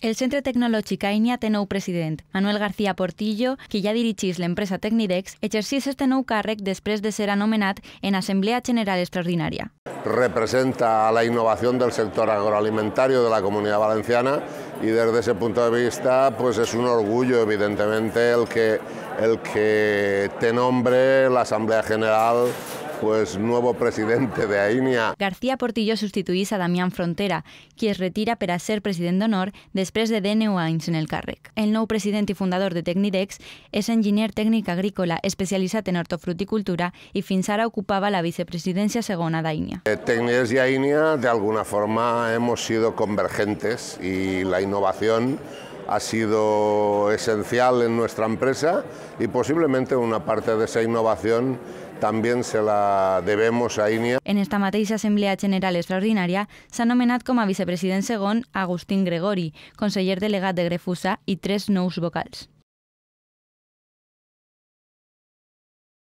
El Centro Tecnològic AINIA té nou president, Manuel García Portillo, ya ja dirigís empresa Tecnidex, exercís este nou càrrec después de ser anomenat en Asamblea General Extraordinaria. Representa la innovación del sector agroalimentario de la Comunidad Valenciana y desde ese punto de vista pues es un orgullo evidentemente el que, el que te nombre la Asamblea General pues nuevo presidente de AINIA. García Portillo sustituís a Damián Frontera, ...quien retira para ser presidente honor... ...después de DNU anys en el càrrec. El nuevo presidente y fundador de Tecnidex ...es ingeniero técnico agrícola especialitzat en hortofruticultura ...y fins ocupaba la vicepresidencia... segona d'AINIA. Eh, Tecnidex y AINIA de alguna forma hemos sido convergentes y la innovación ha sido esencial en nuestra empresa y posiblemente una parte de esa innovación también se la debemos a INIA. En esta mateixa Asamblea General Extraordinaria s'ha nomenat com a vicepresident segon Agustín Gregori, conseller delegat de Grefusa i tres nous vocals.